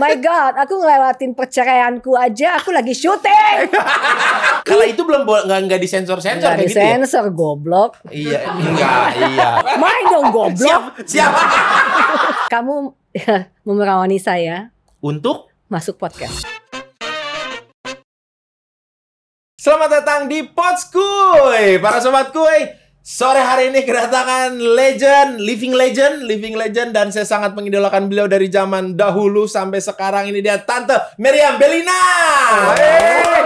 My God, aku ngelewatin perceraianku aja, aku lagi syuting. Kalau itu belum nggak nggak disensor-sensor kayak gitu ya? Disensor goblok. Iya, enggak, iya. Main dong goblok. Siap, siap. Kamu ya, memerawani saya. Untuk? Masuk podcast. Selamat datang di Podskuy, para sobat kuy. Sore hari ini kedatangan legend, living legend, living legend dan saya sangat mengidolakan beliau dari zaman dahulu sampai sekarang ini dia Tante Meriam Belina. Yeay,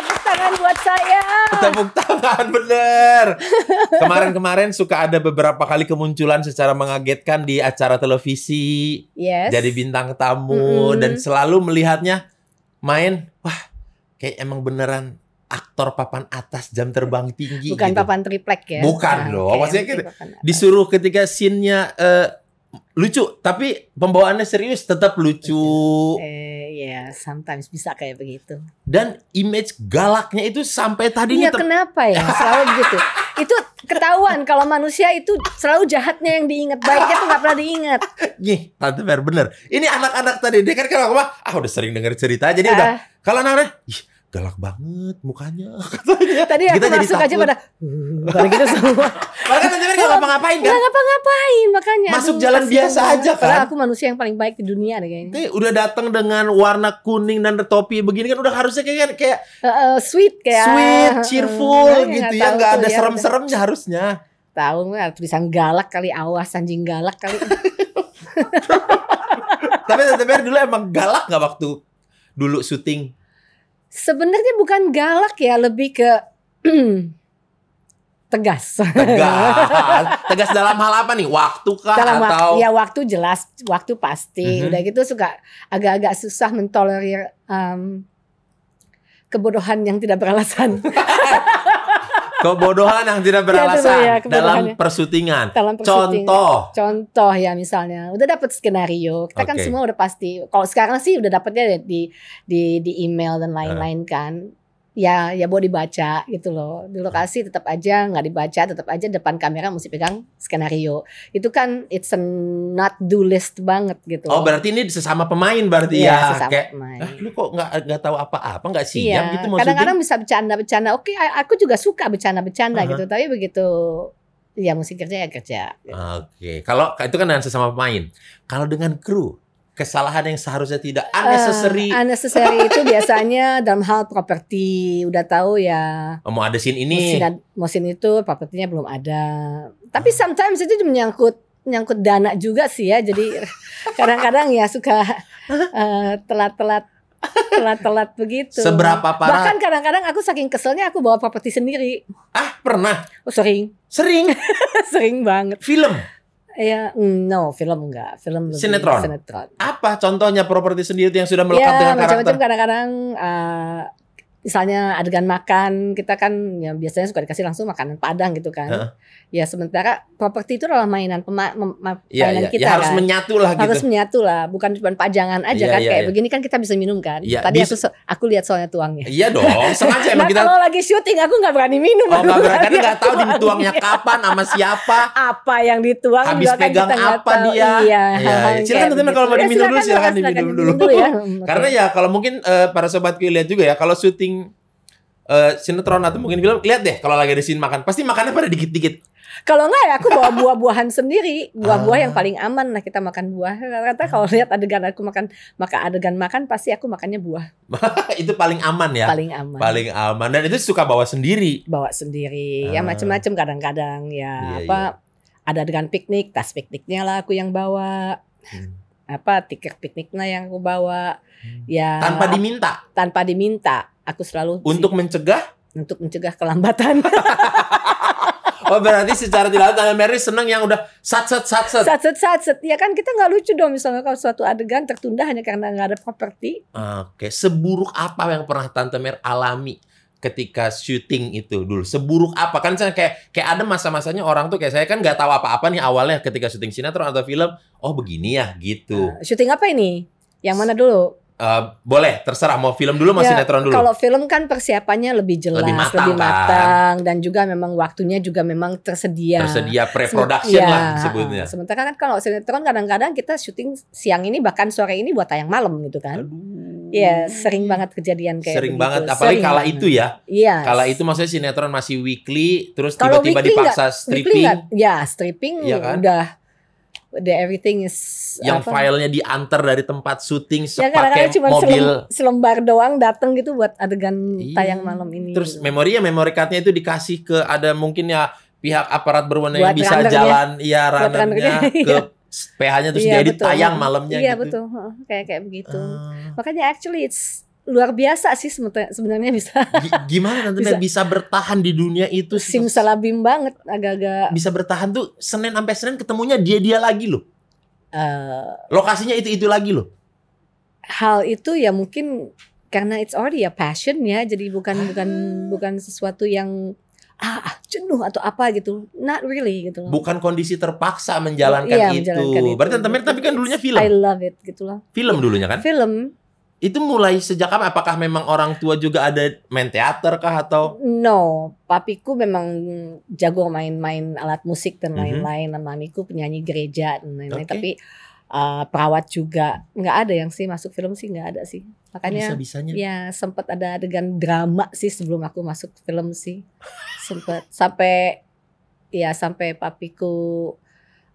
tepuk tangan buat saya. Tepuk tangan bener. Kemarin-kemarin suka ada beberapa kali kemunculan secara mengagetkan di acara televisi. Yes. Jadi bintang tamu mm -hmm. dan selalu melihatnya main, wah kayak emang beneran aktor papan atas jam terbang tinggi bukan gitu. papan triplek ya bukan loh ah, okay, maksudnya kita gitu. disuruh ketika sinnya uh, eh, lucu tapi pembawaannya serius tetap lucu eh ya yeah, sometimes bisa kayak begitu dan image galaknya itu sampai tadi iya, ini kenapa ya selalu begitu itu ketahuan kalau manusia itu selalu jahatnya yang diingat baiknya tuh gak pernah diingat nih tante ber bener ini anak-anak tadi dia kan kalau ah udah sering denger cerita jadi uh, ah. udah kalau anak galak banget mukanya katanya. Tadi aku kita masuk aja pada hmm, pada gitu semua. Makanya tadi kan ngapa-ngapain kan? ngapa-ngapain makanya. Masuk aduh, jalan biasa aja kan? Karena aku manusia yang paling baik di dunia deh kayaknya. Tuh udah datang dengan warna kuning dan topi begini kan udah harusnya kayak kayak uh, uh, sweet kayak sweet, hmm. cheerful uh, gitu ya nggak ada ya. serem-seremnya harusnya. Tahu nggak? Tulisan galak kali awas anjing galak kali. tapi tapi ya, dulu emang galak nggak waktu dulu syuting Sebenarnya bukan galak ya, lebih ke tegas. Tegas. tegas dalam hal apa nih? Waktu kah dalam atau Ya waktu jelas, waktu pasti. Mm-hmm. Udah gitu suka agak agak susah mentolerir um, kebodohan yang tidak beralasan. Kebodohan yang tidak iya, beralasan ya, ya, dalam persutingan. Dalam persutingan. Contoh. Contoh ya misalnya, udah dapat skenario, kita okay. kan semua udah pasti. Kalau sekarang sih udah dapatnya di di di email dan lain-lain uh. kan ya ya boleh dibaca gitu loh di lokasi tetap aja nggak dibaca tetap aja depan kamera mesti pegang skenario itu kan it's a not do list banget gitu oh berarti ini sesama pemain berarti ya, ya. Sesama kayak eh, pemain. Ah, lu kok nggak nggak tahu apa-apa nggak siap ya, gitu maksudnya kadang-kadang bisa bercanda-bercanda oke aku juga suka bercanda-bercanda uh -huh. gitu tapi begitu ya mesti kerja ya kerja oke okay. kalau itu kan dengan sesama pemain kalau dengan kru kesalahan yang seharusnya tidak eh, unnecessary. Uh, unnecessary itu biasanya dalam hal properti udah tahu ya. Oh, mau ada scene ini. Mesin, itu propertinya belum ada. Tapi ah. sometimes itu menyangkut menyangkut dana juga sih ya. Jadi kadang-kadang ya suka eh, telat-telat uh, telat -telat telat-telat begitu. Seberapa parah? Bahkan kadang-kadang aku saking keselnya aku bawa properti sendiri. Ah, pernah? Oh, sering. Sering. sering banget. Film. Ya, mm, no, film enggak, film sinetron. sinetron. Apa contohnya properti sendiri yang sudah melekat ya, dengan karakter? macam-macam kadang-kadang uh, misalnya adegan makan kita kan ya biasanya suka dikasih langsung makanan padang gitu kan huh? ya sementara properti itu adalah mainan pema, mem, iya, iya. ya, mainan kita ya, harus kan. menyatu lah gitu. harus menyatu lah bukan cuma pajangan aja ya, kan ya, kayak ya. begini kan kita bisa minum kan ya, tadi aku aku lihat soalnya tuangnya iya dong sengaja emang nah, kita kalau lagi syuting aku nggak berani minum oh, gak berani, karena nggak tahu dituangnya kapan sama siapa apa yang dituang habis kan pegang kita apa dia iya, iya, iya. silakan teman kalau mau diminum dulu silakan diminum dulu ya. karena ya kalau mungkin eh, para sobatku lihat juga ya kalau syuting syuting uh, eh, sinetron atau mungkin film lihat deh kalau lagi ada scene makan pasti makannya pada dikit-dikit kalau enggak ya aku bawa buah-buahan sendiri buah-buah yang ah. paling aman lah kita makan buah kata kalau ah. lihat adegan aku makan maka adegan makan pasti aku makannya buah itu paling aman ya paling aman paling aman dan itu suka bawa sendiri bawa sendiri ya ah. macam-macam kadang-kadang ya iya, apa iya. ada adegan piknik tas pikniknya lah aku yang bawa hmm apa tiket pikniknya yang aku bawa hmm. ya tanpa diminta tanpa diminta Aku selalu untuk mencegah untuk mencegah kelambatan. Oh berarti secara tidak langsung Mary seneng yang udah sat sat sat sat. Sat sat sat sat. Ya kan kita nggak lucu dong misalnya kalau suatu adegan tertunda hanya karena nggak ada properti. Oke, seburuk apa yang pernah Tante Mary alami ketika syuting itu dulu? Seburuk apa? Kan saya kayak kayak ada masa-masanya orang tuh kayak saya kan nggak tahu apa-apa nih awalnya ketika syuting sinetron atau film. Oh begini ya gitu. Uh, syuting apa ini? Yang mana dulu? Uh, boleh, terserah mau film dulu, mau ya, sinetron dulu. Kalau film kan persiapannya lebih jelas, lebih matang, lebih matang kan? dan juga memang waktunya juga memang tersedia. Tersedia pre-production Sem- iya, lah sebutnya. Sementara kan kalau sinetron kadang-kadang kita syuting siang ini bahkan sore ini buat tayang malam gitu kan. Iya, sering banget kejadian kayak Sering begitu. banget, apalagi sering kala itu ya. Yes. Iya. Kala itu maksudnya sinetron masih weekly, terus tiba-tiba dipaksa gak, stripping. Gak, ya, stripping ya kan? udah The everything is yang apa? filenya diantar dari tempat syuting ya, pakai cuma mobil selem, selembar doang datang gitu buat adegan iya. tayang malam ini terus gitu. ya memori cardnya itu dikasih ke ada mungkin ya pihak aparat berwenang yang bisa jalan ya runnernya ke iya. PH-nya terus iya, jadi betul. tayang malamnya iya, gitu. Iya betul. Kayak kayak begitu. Uh. Makanya actually it's luar biasa sih sebenarnya bisa. Gimana nanti bisa. bisa bertahan di dunia itu? Simsalabim banget agak-agak. Bisa bertahan tuh Senin sampai Senin ketemunya dia-dia lagi loh. Uh, Lokasinya itu-itu lagi loh. Hal itu ya mungkin karena it's already a passion ya. Jadi bukan ah. bukan bukan sesuatu yang ah, ah jenuh atau apa gitu not really gitu loh. bukan kondisi terpaksa menjalankan, iya, itu. menjalankan itu berarti tapi kan dulunya film I love it gitu loh film dulunya kan film itu mulai sejak kapan? Apakah memang orang tua juga ada main teater kah atau? No, papiku memang jago main-main alat musik dan mhm. lain-lain. Mm -hmm. Mamiku penyanyi gereja dan lain-lain. Okay. Tapi uh, perawat juga nggak ada yang sih masuk film sih nggak ada sih. Makanya Bisa ya sempat ada adegan drama sih sebelum aku masuk film sih. sempat sampai ya sampai papiku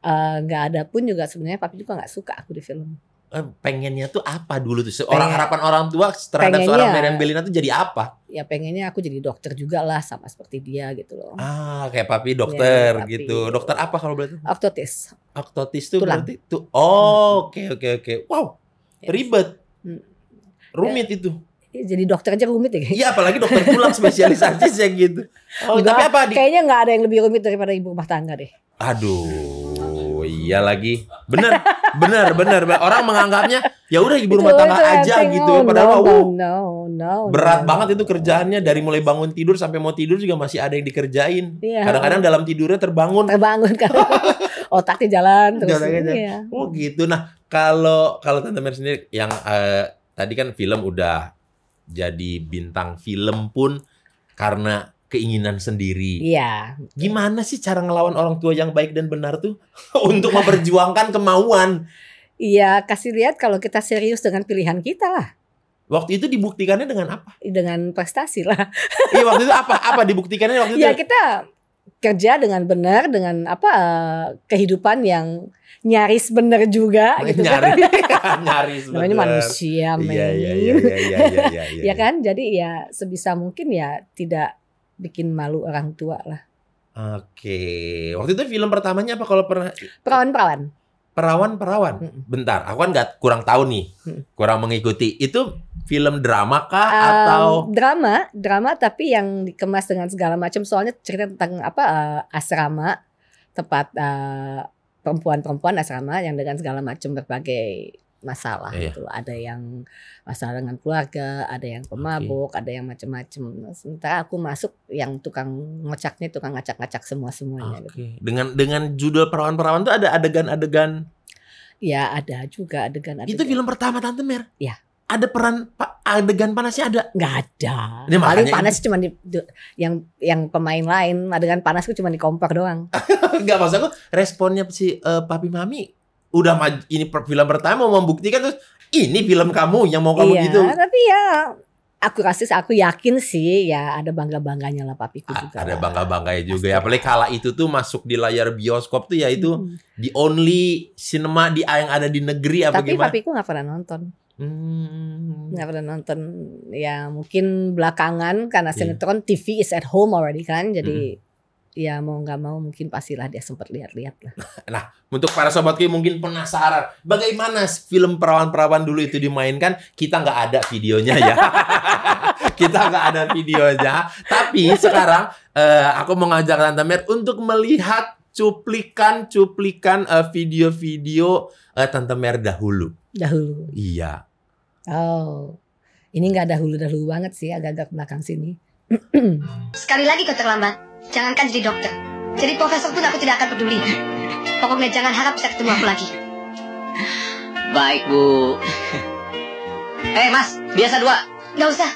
ah, nggak uh, ada pun juga sebenarnya papi juga nggak suka aku di film Eh, pengennya tuh apa dulu tuh? Orang harapan orang tua terhadap seorang Meriam Belina tuh jadi apa? Ya pengennya aku jadi dokter juga lah sama seperti dia gitu loh. Ah, kayak papi iya, dokter ya, papi. gitu. Dokter apa kalau boleh Oktotis. Oktotis tuh Tulang. berarti tuh. Oh, hmm. oke oke oke. Wow. Yes. Ribet. Hmm. Rumit ya. itu iya, jadi dokter aja rumit ya Iya apalagi dokter tulang spesialisasi ya gitu. Oh, Enggak, tapi apa? Di... Kayaknya nggak ada yang lebih rumit daripada ibu rumah tangga deh. Aduh dia lagi. Bener, bener, bener. Orang menganggapnya ya udah ibu rumah tangga aja gitu. Ya. Padahal no, uh, no, no, berat banget itu kerjaannya dari mulai bangun tidur sampai mau tidur juga masih ada yang dikerjain. Iya. Kadang-kadang yeah. dalam tidurnya terbangun. Terbangun kan. Otaknya jalan terus. Jalan, jalan. Yeah. Oh gitu. Nah kalau kalau Tante Mer sendiri yang uh, tadi kan film udah jadi bintang film pun karena keinginan sendiri. Iya. Gimana sih cara ngelawan orang tua yang baik dan benar tuh untuk memperjuangkan kemauan? Iya, kasih lihat kalau kita serius dengan pilihan kita lah. Waktu itu dibuktikannya dengan apa? Dengan prestasi lah. Iya, waktu itu apa? Apa dibuktikannya waktu itu? Iya kita kerja dengan benar dengan apa eh, kehidupan yang nyaris benar juga Nyari, gitu kan. nyaris benar. Namanya manusia, iya, men. Iya, iya, iya, iya, iya, ya, ya iya, kan? ya ya bikin malu orang tua lah. Oke, waktu itu film pertamanya apa kalau pernah? Perawan-perawan. Perawan-perawan. Bentar, aku kan nggak kurang tahu nih, kurang mengikuti. Itu film drama kah um, atau drama drama tapi yang dikemas dengan segala macam soalnya cerita tentang apa uh, asrama tempat eh, perempuan-perempuan asrama yang dengan segala macam berbagai masalah iya. itu ada yang masalah dengan keluarga ada yang pemabuk okay. ada yang macam-macam sementara aku masuk yang tukang ngocaknya tukang ngacak-ngacak semua semuanya okay. gitu. dengan dengan judul perawan-perawan tuh ada adegan-adegan ya ada juga adegan-adegan itu film pertama tante Mer ya ada peran adegan panasnya ada nggak ada ya, paling panas cuma di, yang yang pemain lain adegan panasku cuma di kompak doang nggak maksud aku responnya si uh, papi mami udah ini film pertama mau membuktikan terus ini film kamu yang mau kamu iya, gitu. tapi ya aku kasih aku yakin sih ya ada bangga bangganya lah papiku ah, juga. Ada bangga bangganya juga ya. Apalagi kala itu tuh masuk di layar bioskop tuh ya itu hmm. the only cinema di yang ada di negeri apa tapi gimana? Tapi papiku nggak pernah nonton. Hmm. Nggak pernah nonton ya mungkin belakangan karena iya. sinetron TV is at home already kan jadi hmm ya mau nggak mau mungkin pastilah dia sempat lihat-lihat lah. Nah, untuk para sobat Ki mungkin penasaran bagaimana film perawan-perawan dulu itu dimainkan, kita nggak ada videonya ya. kita nggak ada videonya, tapi sekarang uh, aku mau ngajak Tante Mer untuk melihat cuplikan-cuplikan uh, video-video uh, Tante Mer dahulu. Dahulu. Iya. Oh. Ini nggak dahulu-dahulu banget sih, agak-agak belakang sini. Sekali lagi kau terlambat. Jangankan jadi dokter, jadi profesor pun aku tidak akan peduli. Pokoknya jangan harap bisa ketemu aku lagi. Baik, Bu. Eh, Mas, biasa dua. Nggak usah.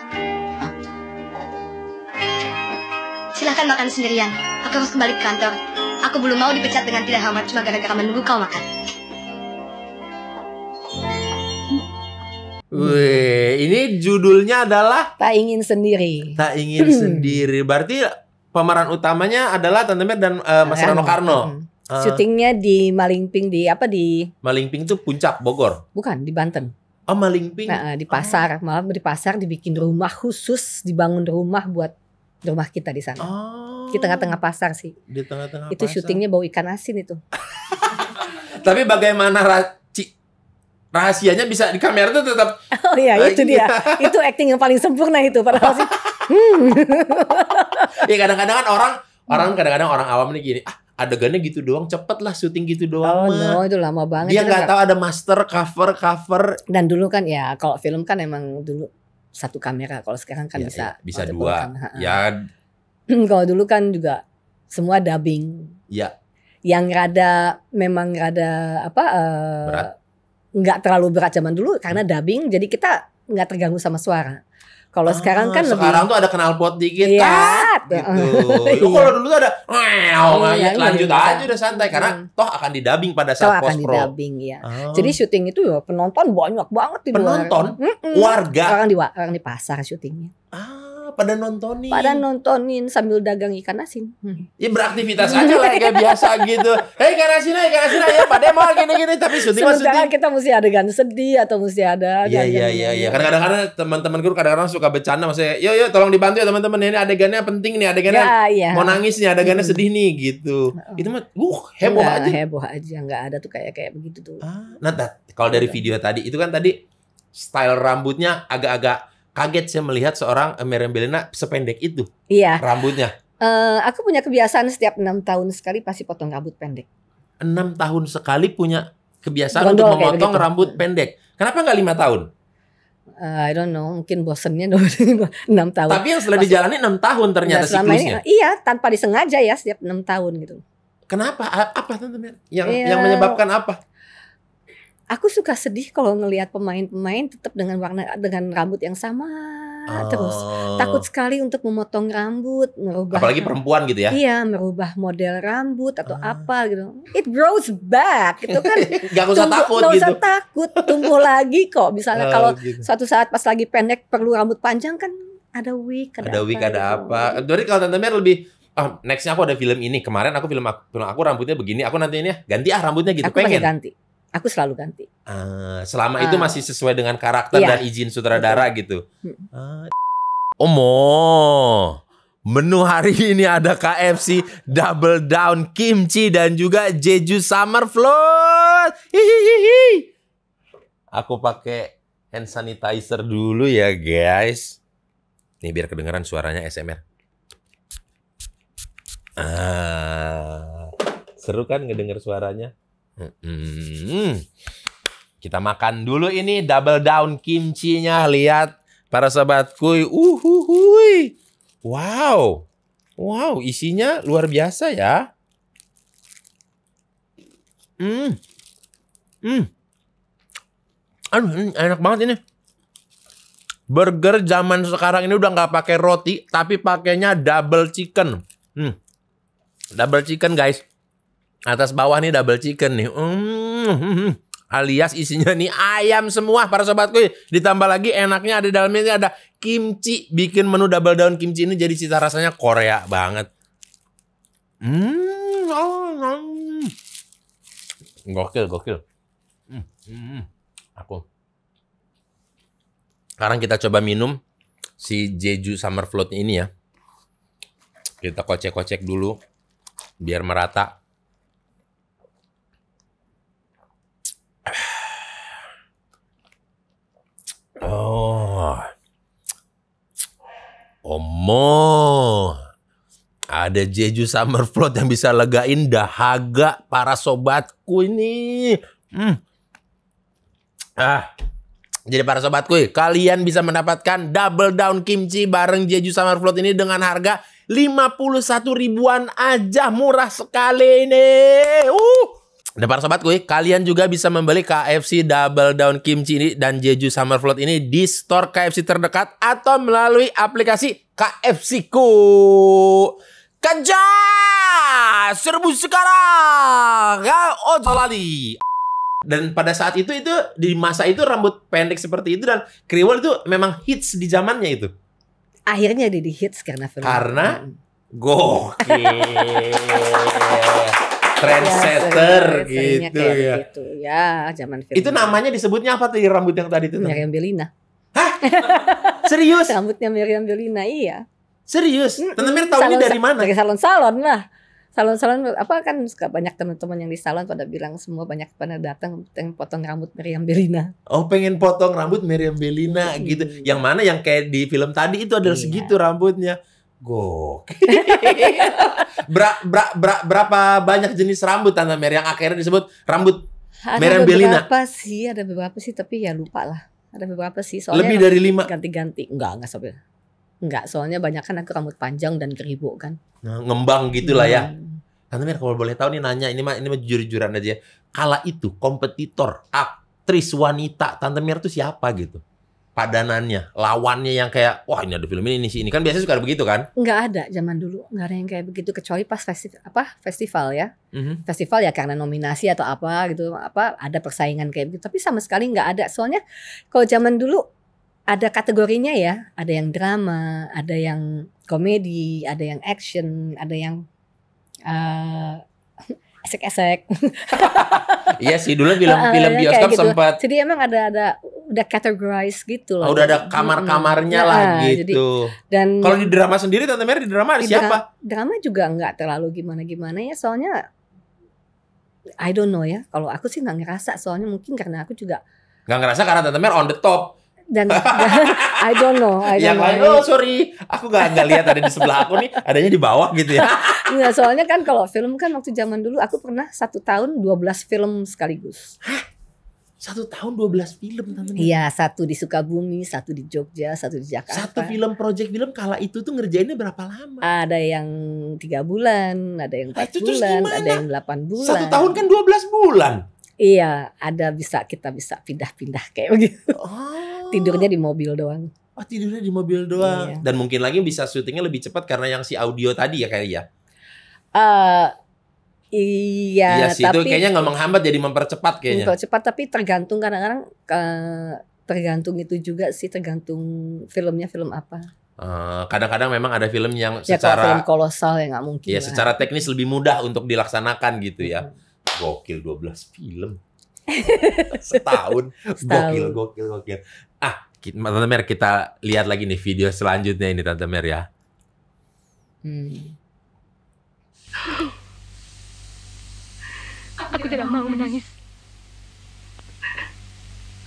Silahkan makan sendirian. Aku harus kembali ke kantor. Aku belum mau dipecat dengan tidak hormat cuma gara-gara menunggu kau makan. Wih, ini judulnya adalah Tak Ingin Sendiri. Tak Ingin Sendiri. Berarti pemeran utamanya adalah Tante Mer dan uh, Mas Rano ah, Karno. Hmm. Uh, Syutingnya di Malingping di apa di Malingping itu puncak Bogor. Bukan di Banten. Oh Malingping. Nah, eh, di pasar, oh. malam di pasar dibikin rumah khusus, dibangun rumah buat rumah kita di sana. Oh. Di tengah-tengah pasar sih. Di tengah-tengah Itu pasar. syutingnya bau ikan asin itu. Tapi bagaimana rahasianya bisa di kamera tuh tetap Oh iya, ah, itu iya. dia. itu acting yang paling sempurna itu pada Hmm. ya kadang-kadang kan orang hmm. orang kadang-kadang orang awam nih gini, ah adegannya gitu doang cepet lah syuting gitu doang oh, no, itu lama banget dia nggak tahu ada master cover cover dan dulu kan ya kalau film kan emang dulu satu kamera kalau sekarang kan ya, bisa ya, bisa dua kan. ya kalau dulu kan juga semua dubbing ya yang rada memang rada apa uh, nggak terlalu berat zaman dulu karena hmm. dubbing jadi kita nggak terganggu sama suara kalau ah, sekarang kan sekarang lebih Sekarang tuh ada knalpot dikit ya, gitu. Lu iya. kalau dulu tuh ada iya, iya, lanjut iya, aja udah santai iya. karena toh akan didubbing pada saat toh akan didubbing ya. Ah. Jadi syuting itu ya, penonton banyak banget di penonton, luar. Warga. Orang di orang di pasar syutingnya. Ah pada nontonin. Pada nontonin sambil dagang ikan asin. Hmm. Ya beraktivitas aja lah kayak biasa gitu. Hei ikan asin, ikan asin ya pada mau gini-gini tapi syuting mah syuting. kita mesti ada gan sedih atau mesti ada. Iya iya, iya iya iya. Kadang-kadang teman-teman guru kadang-kadang suka bercanda maksudnya, "Yo yo tolong dibantu ya teman-teman ini adegannya penting nih, adegannya ya, ya. mau nangis nih, adegannya hmm. sedih nih gitu." Oh. Itu mah uh heboh Enggak, aja. Heboh aja nggak ada tuh kayak kayak begitu tuh. Ah, nah kalau dari iya. video tadi itu kan tadi style rambutnya agak-agak kaget saya melihat seorang eh, Miriam Belina sependek itu. Iya. Rambutnya. Uh, aku punya kebiasaan setiap enam tahun sekali pasti potong rambut pendek. Enam tahun sekali punya kebiasaan Gondol, untuk gitu. memotong rambut pendek. Kenapa nggak lima tahun? Uh, I don't know, mungkin bosennya enam tahun. Tapi yang setelah dijalani enam tahun ternyata nah, siklusnya. Ini, iya, tanpa disengaja ya setiap enam tahun gitu. Kenapa? Apa tante Yang iya, yang menyebabkan apa? aku suka sedih kalau ngelihat pemain-pemain tetap dengan warna dengan rambut yang sama oh. terus takut sekali untuk memotong rambut merubah apalagi perempuan gitu ya iya merubah model rambut atau ah. apa gitu it grows back gitu kan nggak usah tumbuh, takut gak usah gitu. takut tumbuh lagi kok misalnya oh, kalau gitu. suatu saat pas lagi pendek perlu rambut panjang kan ada wig ada, ada week wig ada gitu. apa jadi kalau tante Mer lebih ah, nextnya aku ada film ini kemarin aku film aku, film aku rambutnya begini aku nanti ini ya ganti ah rambutnya gitu aku pengen ganti aku selalu ganti. Uh, selama uh, itu ah. masih sesuai dengan karakter iya, dan izin sutradara betul. gitu. Uh, Omo, menu hari ini ada KFC Double Down Kimchi dan juga Jeju Summer Float. Hihihi. Aku pakai hand sanitizer dulu ya guys. Nih biar kedengeran suaranya SMR. Ah, seru kan ngedenger suaranya? Hmm. Kita makan dulu ini double down kimchinya. Lihat para sahabatku Uhuhui. Wow. Wow, isinya luar biasa ya. Hmm. Hmm. Aduh, enak banget ini. Burger zaman sekarang ini udah nggak pakai roti, tapi pakainya double chicken. Hmm. Double chicken, guys. Atas bawah nih double chicken nih. Hmm, hmm, hmm, hmm, alias isinya nih ayam semua para sobatku. Ditambah lagi enaknya ada dalamnya ini ada kimchi. Bikin menu double daun kimchi ini jadi cita rasanya Korea banget. Hmm, oh, mm. Gokil, gokil. mm, hmm, aku. Sekarang kita coba minum si Jeju Summer Float ini ya. Kita kocek-kocek dulu biar merata. Omo, ada Jeju Summer Float yang bisa legain dahaga para sobatku ini. Hmm. Ah, jadi para sobatku, kalian bisa mendapatkan double down kimchi bareng Jeju Summer Float ini dengan harga 51 ribuan aja murah sekali ini. Uh. Dan para sobat kuy, kalian juga bisa membeli KFC Double Down Kimchi ini dan Jeju Summer Float ini di store KFC terdekat atau melalui aplikasi KFC Ku. Kejar! Serbu sekarang! Ya, lali. Dan pada saat itu itu di masa itu rambut pendek seperti itu dan kriwol itu memang hits di zamannya itu. Akhirnya jadi hits karena film. Karena hmm. gokil. trendsetter ya, gitu ya. Gitu. Ya, zaman film. Itu namanya disebutnya apa tuh rambut yang tadi itu? Miriam Belina. Hah? Serius? Rambutnya Miriam Belina, iya. Serius? Mm Tante Mir tahu ini dari mana? Dari salon-salon lah salon-salon apa kan suka banyak teman-teman yang di salon pada bilang semua banyak pada datang pengen potong rambut Miriam Belina. Oh, pengen potong rambut Miriam Belina gitu. Yang mana yang kayak di film tadi itu adalah iya. segitu rambutnya. Gok. Ber, ber, ber, berapa banyak jenis rambut Tante Mary yang akhirnya disebut rambut Mary Belina? Ada beberapa sih, ada beberapa sih tapi ya lupa lah. Ada beberapa sih soalnya Lebih dari lima? Ganti-ganti. Enggak, enggak sampai. Enggak, soalnya banyak kan aku rambut panjang dan keribu kan. Nah, ngembang gitulah ya. hmm. ya. Tante Mary kalau boleh tahu nih nanya, ini mah ini mah jujur-jujuran aja. Kala itu kompetitor, aktris wanita Tante Mary itu siapa gitu? padanannya, lawannya yang kayak wah ini ada film ini, ini sih ini kan biasanya suka ada begitu kan? Nggak ada zaman dulu, nggak ada yang kayak begitu kecuali pas festival apa festival ya, mm-hmm. festival ya karena nominasi atau apa gitu apa ada persaingan kayak begitu, tapi sama sekali nggak ada soalnya kalau zaman dulu ada kategorinya ya, ada yang drama, ada yang komedi, ada yang action, ada yang uh, esek-esek. iya sih dulu film-film bioskop gitu. sempat. Jadi emang ada ada udah categorize gitu loh. Oh, udah ada kamar-kamarnya hmm. lah ya, gitu. Jadi, dan kalau di drama sendiri Tante Mary di drama ada di siapa? Drama juga nggak terlalu gimana-gimana ya soalnya I don't know ya. Kalau aku sih nggak ngerasa soalnya mungkin karena aku juga nggak ngerasa karena Tante Mer on the top. Dan, dan I don't know. I don't yang lain oh sorry, aku gak nggak lihat ada di sebelah aku nih, adanya di bawah gitu ya. Enggak, soalnya kan kalau film kan waktu zaman dulu aku pernah satu tahun 12 film sekaligus satu tahun 12 film teman-teman. Iya, satu di Sukabumi, satu di Jogja, satu di Jakarta. Satu film project film kala itu tuh ngerjainnya berapa lama? Ada yang tiga bulan, ada yang nah, empat bulan, ada yang delapan bulan. Satu tahun kan 12 bulan. Iya, ada bisa kita bisa pindah-pindah kayak begitu. Oh. Tidurnya di mobil doang. Oh, tidurnya di mobil doang. Iya. Dan mungkin lagi bisa syutingnya lebih cepat karena yang si audio tadi ya kayaknya. ya. Uh, Iya, iya sih, tapi itu kayaknya nggak menghambat jadi mempercepat kayaknya. Mempercepat tapi tergantung kadang-kadang eh, tergantung itu juga sih tergantung filmnya film apa. Eh, kadang-kadang uh, memang ada film yang ya, secara film kolosal yang nggak mungkin. Ya, lah. secara teknis lebih mudah untuk dilaksanakan gitu ya. Hmm. Gokil 12 film. Setahun. Setahun. Gokil, gokil, gokil. Ah, Tante Mer kita lihat lagi nih video selanjutnya ini Tante Mer ya. Hmm. Aku tidak mau menangis.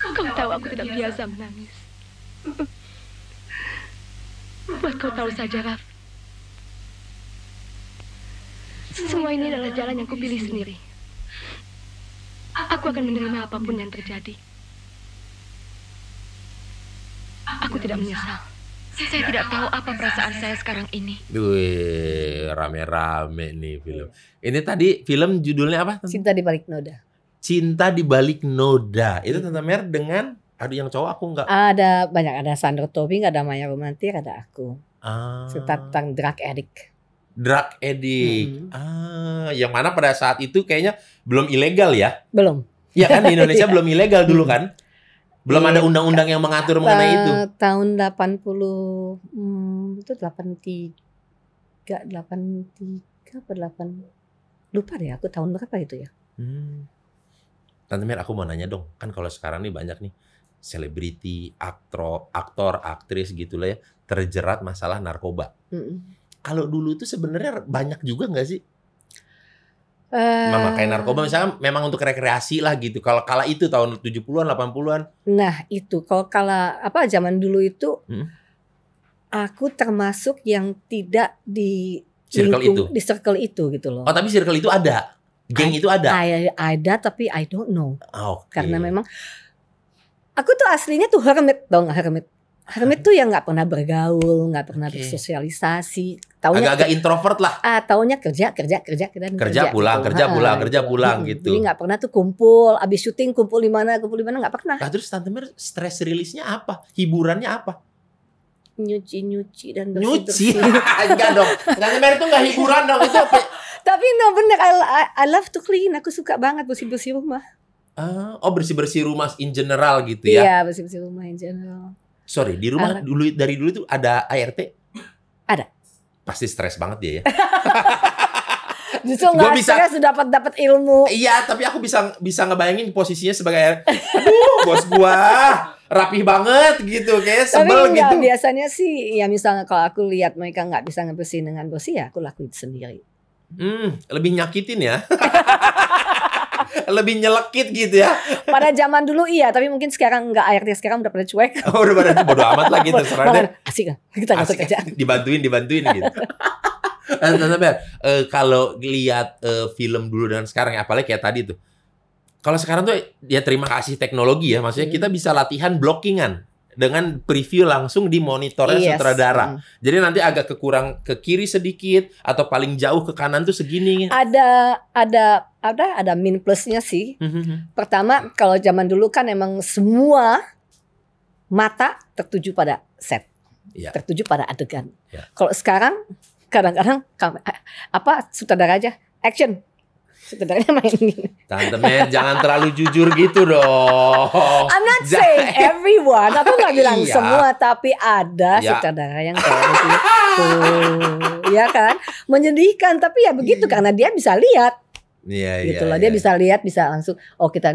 Kau tahu aku tidak biasa menangis. Buat kau tahu saja, Raf. Semua ini adalah jalan yang kupilih sendiri. Aku akan menerima apapun yang terjadi. Aku tidak menyesal. Saya tidak tahu apa perasaan saya sekarang ini. Wih, rame-rame nih film. Ini tadi film judulnya apa? Cinta di balik noda. Cinta di balik noda. Itu tentang Mer dengan aduh yang cowok aku nggak. Ada banyak ada Sandro Tobing, ada Maya Romantir, ada aku. Ah. Cerita tentang drug addict. Drug addict. Hmm. Ah, yang mana pada saat itu kayaknya belum ilegal ya? Belum. Ya kan di Indonesia iya. belum ilegal dulu kan? Belum ada iya. undang-undang yang mengatur eh, mengenai itu. Tahun 80 hmm, itu 83 83 per 8 lupa deh aku tahun berapa itu ya. Hmm. Tante Mir aku mau nanya dong. Kan kalau sekarang nih banyak nih selebriti, aktor, aktor, aktris gitulah ya terjerat masalah narkoba. Mm -mm. Kalau dulu itu sebenarnya banyak juga nggak sih Uh, eh, memakai narkoba misalnya memang untuk rekreasi lah gitu. Kalau kala itu tahun 70-an, 80-an. Nah, itu kalau kala apa zaman dulu itu hmm? aku termasuk yang tidak di circle itu. Di circle itu gitu loh. Oh, tapi circle itu ada. Geng I, itu ada. I, ada tapi I don't know. Ah, okay. Karena memang aku tuh aslinya tuh hermit dong, hermit Hermit tuh yang nggak pernah bergaul, nggak pernah okay. bersosialisasi. Taunya agak-agak introvert lah. Ah, taunya kerja, kerja, kerja, kerja, kerja, kerja pulang, gitu. kerja pulang, kerja gitu. pulang hmm, gitu. Jadi nggak pernah tuh kumpul, abis syuting kumpul di mana, kumpul di mana nggak pernah. Nah, terus Tante Mir stress rilisnya apa? Hiburannya apa? Nyuci, nyuci dan bersih. Nyuci, enggak dong. Tante Mir tuh nggak hiburan dong itu. Apa? Tapi no bener, I, I love to clean. Aku suka banget bersih-bersih rumah. Uh, oh bersih-bersih rumah in general gitu ya? Iya bersih-bersih rumah in general. Sorry, di rumah Alat. dulu dari dulu itu ada ART? Ada. Pasti stres banget dia ya. Justru nggak bisa stres dapat dapat ilmu. Iya, tapi aku bisa bisa ngebayangin posisinya sebagai aduh bos gua rapih banget gitu kayak sebel tapi enggak, gitu. biasanya sih ya misalnya kalau aku lihat mereka nggak bisa ngebersihin dengan bos ya aku lakuin sendiri. Hmm, lebih nyakitin ya. lebih nyelekit gitu ya. Pada zaman dulu iya, tapi mungkin sekarang enggak akhirnya sekarang udah pada cuek. Oh, udah pada bodo amat lagi terserah deh. Asik kan? Kita asik, usah aja. Dibantuin, dibantuin gitu. Eh, uh, kalau lihat uh, film dulu dan sekarang, ya, apalagi kayak tadi tuh, kalau sekarang tuh ya terima kasih teknologi ya, maksudnya kita hmm. bisa latihan blockingan dengan preview langsung di monitornya yes. sutradara. Hmm. Jadi nanti agak kekurang ke kiri sedikit atau paling jauh ke kanan tuh segini. Ada ada ada ada min plusnya sih. -hmm. Pertama kalau zaman dulu kan emang semua mata tertuju pada set, ya. tertuju pada adegan. Ya. Kalau sekarang kadang-kadang apa sutradara aja action sebenarnya main gini. Tante Mer, jangan terlalu jujur gitu dong. I'm not saying everyone, aku gak bilang iya. semua, tapi ada iya. sutradara yang kayak gitu, ya kan? Menyedihkan, tapi ya begitu karena dia bisa lihat. Iya, iya gitu loh, iya. dia iya. bisa lihat, bisa langsung. Oh kita,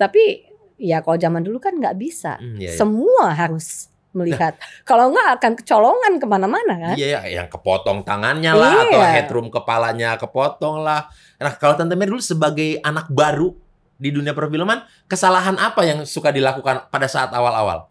tapi ya kalau zaman dulu kan nggak bisa, hmm, iya, iya. semua harus melihat. Nah. Kalau enggak akan kecolongan kemana-mana kan? Iya, ya, yang kepotong tangannya lah iya. atau headroom kepalanya kepotong lah. Nah kalau Tante Mary dulu sebagai anak baru di dunia perfilman, kesalahan apa yang suka dilakukan pada saat awal-awal?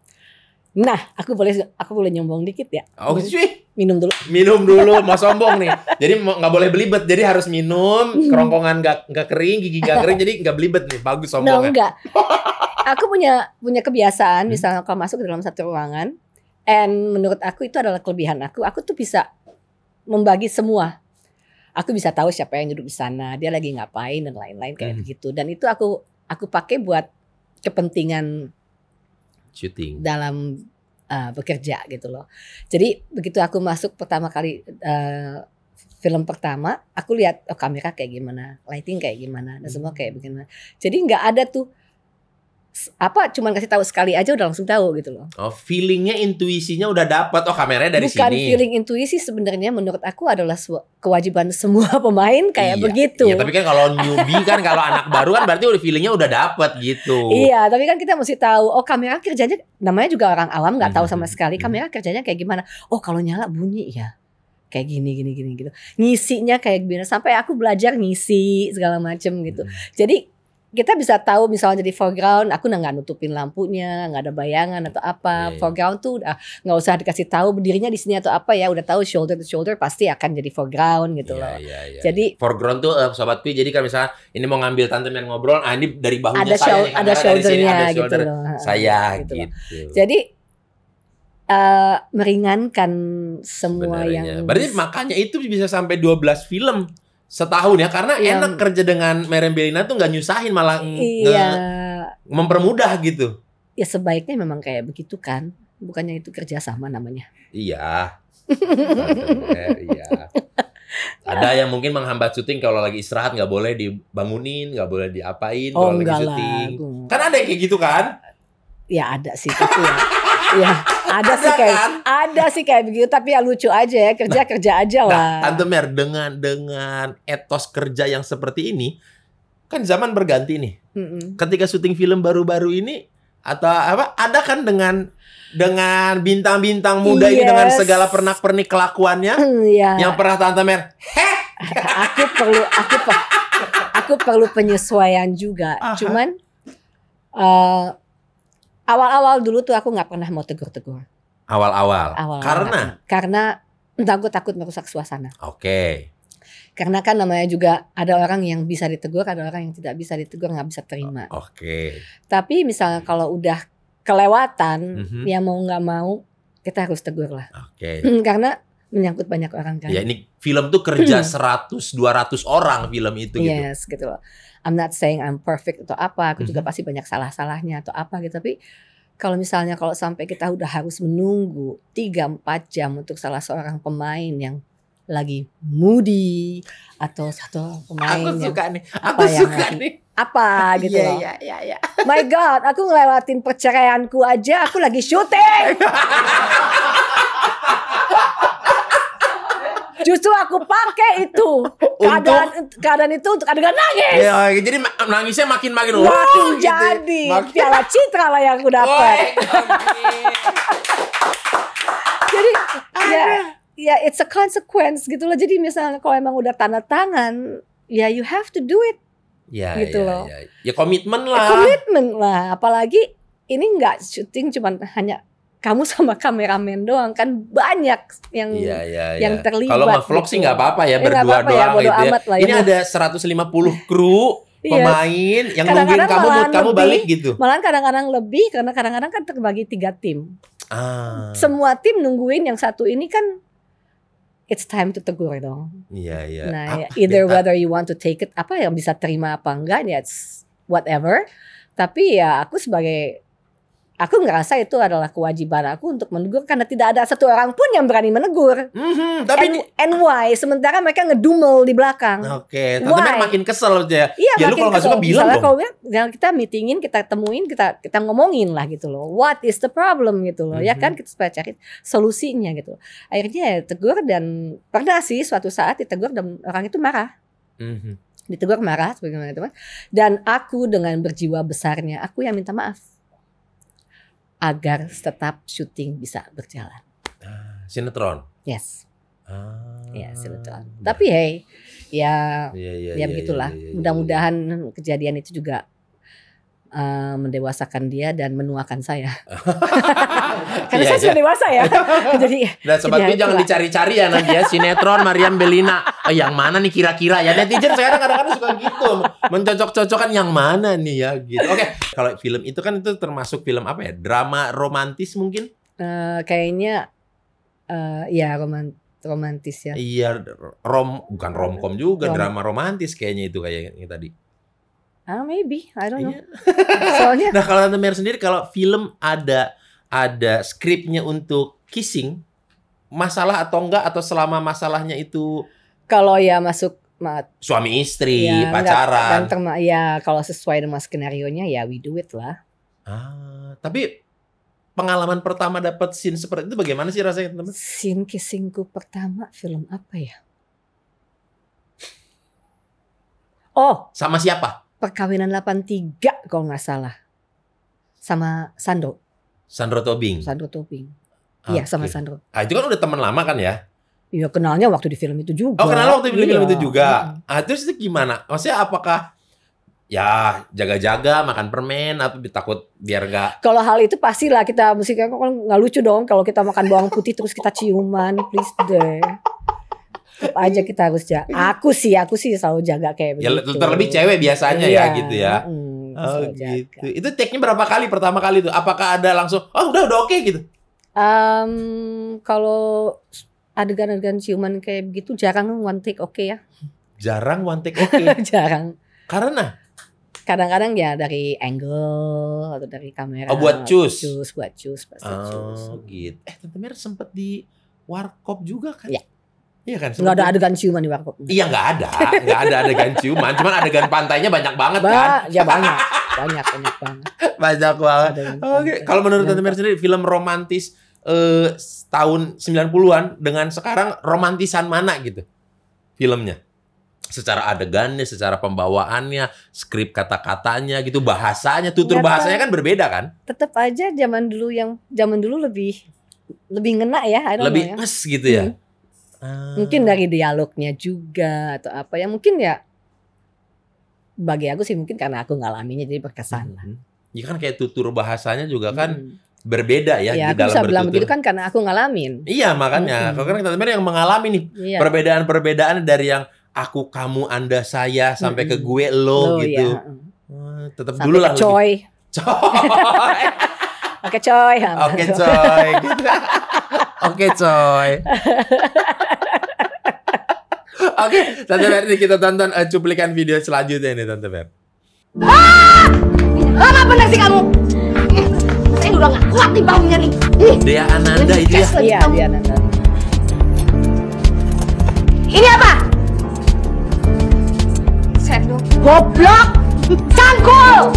Nah, aku boleh aku boleh nyombong dikit ya. Oh, cuy. Minum dulu. Minum dulu, mau sombong nih. Jadi nggak boleh belibet, jadi harus minum. Hmm. Kerongkongan nggak nggak kering, gigi nggak kering, jadi nggak belibet nih. Bagus sombongnya. No, aku punya punya kebiasaan hmm. misalnya kalau masuk ke dalam satu ruangan and menurut aku itu adalah kelebihan aku aku tuh bisa membagi semua aku bisa tahu siapa yang duduk di sana dia lagi ngapain dan lain-lain kayak hmm. gitu dan itu aku aku pakai buat kepentingan syuting dalam uh, bekerja gitu loh jadi begitu aku masuk pertama kali uh, film pertama aku lihat oh kamera kayak gimana lighting kayak gimana dan semua hmm. kayak bagaimana jadi nggak ada tuh apa cuman kasih tahu sekali aja udah langsung tahu gitu loh. Oh, feelingnya intuisinya udah dapat. Oh, kameranya dari Bukan sini. Bukan feeling intuisi sebenarnya menurut aku adalah kewajiban semua pemain kayak iya, begitu. Iya, tapi kan kalau newbie kan kalau anak baru kan berarti udah feelingnya udah dapat gitu. Iya, tapi kan kita mesti tahu oh kamera kerjanya namanya juga orang awam nggak tahu sama mhm. sekali mhm. kamera kerjanya kayak gimana. Oh, kalau nyala bunyi ya kayak gini gini gini gitu ngisinya kayak gimana sampai aku belajar ngisi segala macem gitu mhm. jadi kita bisa tahu misalnya jadi foreground aku nggak nutupin lampunya nggak ada bayangan atau apa yeah. Iya. foreground tuh nggak usah dikasih tahu berdirinya di sini atau apa ya udah tahu shoulder to shoulder pasti akan jadi foreground gitu yeah, loh yeah, yeah. jadi iya. foreground tuh uh, sobat pi jadi kan misalnya ini mau ngambil tante yang ngobrol ah ini dari bahunya ada saya show, nih, ada shouldernya ada shoulder gitu loh saya gitu, gitu. Loh. Gitu. jadi Uh, meringankan semua Sebenarnya. yang berarti makanya itu bisa sampai 12 film setahun ya karena yeah. enak kerja dengan Meren Belina tuh nggak nyusahin malah iya, mempermudah gitu ya sebaiknya memang kayak begitu kan bukannya itu kerja sama namanya iya iya ada yang mungkin menghambat syuting kalau lagi istirahat nggak boleh dibangunin nggak boleh diapain oh, kalau lagi syuting lah. kan ada yang kayak gitu kan ya ada sih tapi ya, ya ada, sih kayak kan? ada sih kayak begitu tapi ya lucu aja ya kerja nah, kerja aja nah, lah. Nah, Tante Mer dengan dengan etos kerja yang seperti ini kan zaman berganti nih. Mm -mm. Ketika syuting film baru-baru ini atau apa ada kan dengan dengan bintang-bintang muda yes. ini dengan segala pernak-pernik kelakuannya mm, yeah. yang pernah Tante Mer. Heh. aku perlu aku per, aku perlu penyesuaian juga. Aha. Cuman uh, awal-awal dulu tuh aku nggak pernah mau tegur-tegur. Awal-awal. Awal-awal. Karena karena entah takut merusak suasana. Oke. Okay. Karena kan namanya juga ada orang yang bisa ditegur, ada orang yang tidak bisa ditegur, nggak bisa terima. Oke. Okay. Tapi misalnya kalau udah kelewatan, mm-hmm. ya mau nggak mau kita harus tegur lah. Oke. Okay. karena menyangkut banyak orang kan. Ya ini film tuh kerja 100 200 orang film itu yes, gitu. Yes, gitu loh. I'm not saying I'm perfect atau apa aku juga mm-hmm. pasti banyak salah-salahnya atau apa gitu tapi kalau misalnya kalau sampai kita udah harus menunggu 3 4 jam untuk salah seorang pemain yang lagi moody atau satu pemain aku yang, suka nih aku apa suka yang nih apa gitu yeah, loh. Yeah, yeah, yeah. My God, aku ngelewatin perceraianku aja, aku lagi syuting. Justru aku pakai itu. Keadaan Untuk, keadaan itu untuk adegan nangis. Iya, jadi nangisnya makin makin luar. Makin wow, gitu ya. jadi. Gitu. Makin. Piala Citra lah yang aku dapat. jadi ya ya it's a consequence gitu loh. Jadi misalnya kalau emang udah tanda tangan, ya you have to do it. Ya, gitu ya, loh. Ya, ya komitmen lah. Ya, komitmen lah, apalagi ini nggak syuting cuman hanya kamu sama kameramen doang kan banyak yang iya, iya, iya. yang terlibat. Kalau vlog gitu. sih nggak apa-apa ya eh, berdua apa -apa ya, doang ya, gitu ya. Lah, ya. Ini ada 150 kru iya. pemain yang kadang -kadang nungguin kamu buat kamu balik gitu. Malah kadang-kadang lebih karena kadang-kadang kan terbagi tiga tim. Ah. Semua tim nungguin yang satu ini kan it's time to tegur dong. Iya, iya. Nah, ah, ya, either whether you want to take it apa yang bisa terima apa enggak ya it's whatever. Tapi ya aku sebagai aku ngerasa itu adalah kewajiban aku untuk menegur karena tidak ada satu orang pun yang berani menegur. Mm-hmm, tapi and, and why? Sementara mereka ngedumel di belakang. Oke, okay, tapi makin kesel aja. Iya, ya lu kalau nggak suka bilang Misalnya dong. Kalau kita meetingin, kita temuin, kita kita ngomongin lah gitu loh. What is the problem gitu loh? Ya mm-hmm. Ya kan kita supaya cari solusinya gitu. Akhirnya ya, tegur dan pernah sih suatu saat ditegur dan orang itu marah. Mm-hmm. Ditegur marah sebagaimana teman. Dan aku dengan berjiwa besarnya, aku yang minta maaf agar tetap syuting bisa berjalan. Ah, sinetron. Yes. Ah, ya sinetron. Tapi hey, ya, iya, iya, ya, ya, ya begitulah. Ya, ya, ya, Mudah-mudahan kejadian itu juga uh, mendewasakan dia dan menuakan saya. Karena yeah, saya sudah iya. dewasa ya. jadi Dan jangan dicari-cari ya nanti ya sinetron Marian Belina. Oh, yang mana nih kira-kira ya netizen sekarang kadang-kadang suka gitu mencocok-cocokkan yang mana nih ya gitu. Oke, okay. kalau film itu kan itu termasuk film apa ya? Drama romantis mungkin? Uh, kayaknya uh, ya romantis romantis ya. Iya, rom bukan romcom juga, rom. drama romantis kayaknya itu kayak yang tadi. Ah, maybe. I don't know. Iya. Soalnya. nah, kalau Tante Mer sendiri kalau film ada ada skripnya untuk kissing, masalah atau enggak atau selama masalahnya itu kalau ya masuk suami istri, ya, pacaran. Enggak, ya kalau sesuai dengan skenario-nya ya we do it lah. Ah, tapi pengalaman pertama dapat scene seperti itu bagaimana sih rasanya, teman-teman? Scene kissingku pertama film apa ya? Oh, sama siapa? perkawinan 83 kalau nggak salah sama Sandro. Sandro Tobing. Sandro Tobing. Iya sama Sandro. Ah itu kan udah teman lama kan ya? Iya kenalnya waktu di film itu juga. Oh kenal waktu di film, iya. itu juga. Iya. Ah terus itu gimana? Maksudnya apakah ya jaga-jaga makan permen atau takut biar gak kalau hal itu pastilah kita mesti kan nggak lucu dong kalau kita makan bawang putih terus kita ciuman please deh tetap aja kita harus jaga. Aku sih, aku sih selalu jaga kayak ya, begitu. terlebih cewek biasanya ya iya. ya gitu ya. Mm, oh gitu. Itu take-nya berapa kali pertama kali itu Apakah ada langsung oh udah udah oke okay, gitu? Um, kalau adegan-adegan ciuman kayak begitu jarang one take oke okay ya. Jarang one take oke. Okay. jarang. Karena kadang-kadang ya dari angle atau dari kamera. Oh, buat cus. Cus buat cus oh, cus. gitu. Eh, Tante Mer sempat di warkop juga kan? Ya. Iya kan? Enggak ada adegan ciuman di warkop. Iya enggak ada, Enggak ada adegan ciuman. Cuman adegan pantainya banyak banget kan? ba kan? Ya banyak, banyak, banyak banget. Banyak banget. Oke, okay. kalau menurut Tante Mer sendiri film romantis eh, tahun 90-an dengan sekarang romantisan mana gitu filmnya? Secara adegannya, secara pembawaannya, skrip kata-katanya gitu, bahasanya, tutur ya, bahasanya kan berbeda kan? Tetap aja zaman dulu yang zaman dulu lebih lebih ngena ya, I lebih know, ya. gitu ya. Hmm Mungkin dari dialognya juga atau apa ya mungkin ya bagi aku sih mungkin karena aku ngalaminya jadi berkesan lah. Hmm. Ya kan kayak tutur bahasanya juga kan hmm. berbeda ya, ya di dalam bisa bilang begitu kan karena aku ngalamin. Iya makanya. Hmm. Kalau kan kita yang mengalami nih perbedaan iya. perbedaan-perbedaan dari yang aku, kamu, anda, saya sampai ke hmm. gue, lo, lo gitu. Iya. Hmm. tetap dulu lah. Coy. Oke coy. Oke coy. Gitu. Oke coy. Oke, Tante Fer ini kita tonton uh, cuplikan video selanjutnya nih Tante Fer. Ah! apa benar sih kamu. Eh, saya udah gak kuat di baunya nih. Dia Ananda itu ya. Iya, dia Ananda. Ini apa? Sendok. Goblok. Cangkul.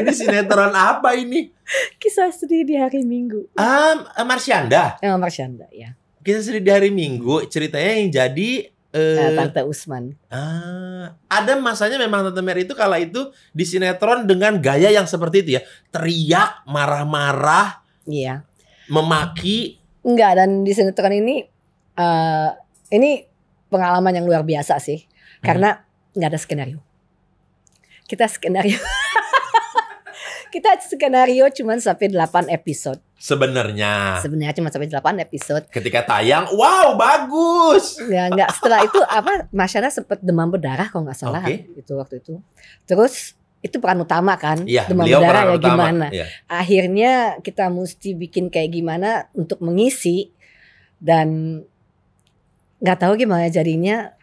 ini sinetron apa ini? Kisah sedih di hari Minggu. Ah, um, Marsyanda. Eh, Marsyanda ya. Kisah sedih di hari Minggu ceritanya yang jadi Uh, uh, Tante Usman. Ah, ada masanya memang Tante Mer itu kala itu di sinetron dengan gaya yang seperti itu ya, teriak, marah-marah, iya, memaki. Enggak, dan di sinetron ini uh, ini pengalaman yang luar biasa sih, hmm. karena nggak hmm. ada skenario. Kita skenario kita skenario cuma sampai 8 episode. Sebenarnya. Sebenarnya cuma sampai 8 episode. Ketika tayang, wow bagus. Ya enggak, setelah itu apa masyarakat sempat demam berdarah kalau nggak salah okay. itu waktu itu. Terus itu peran utama kan iya, ya, demam berdarah ya gimana. Ya. Akhirnya kita mesti bikin kayak gimana untuk mengisi dan nggak tahu gimana jadinya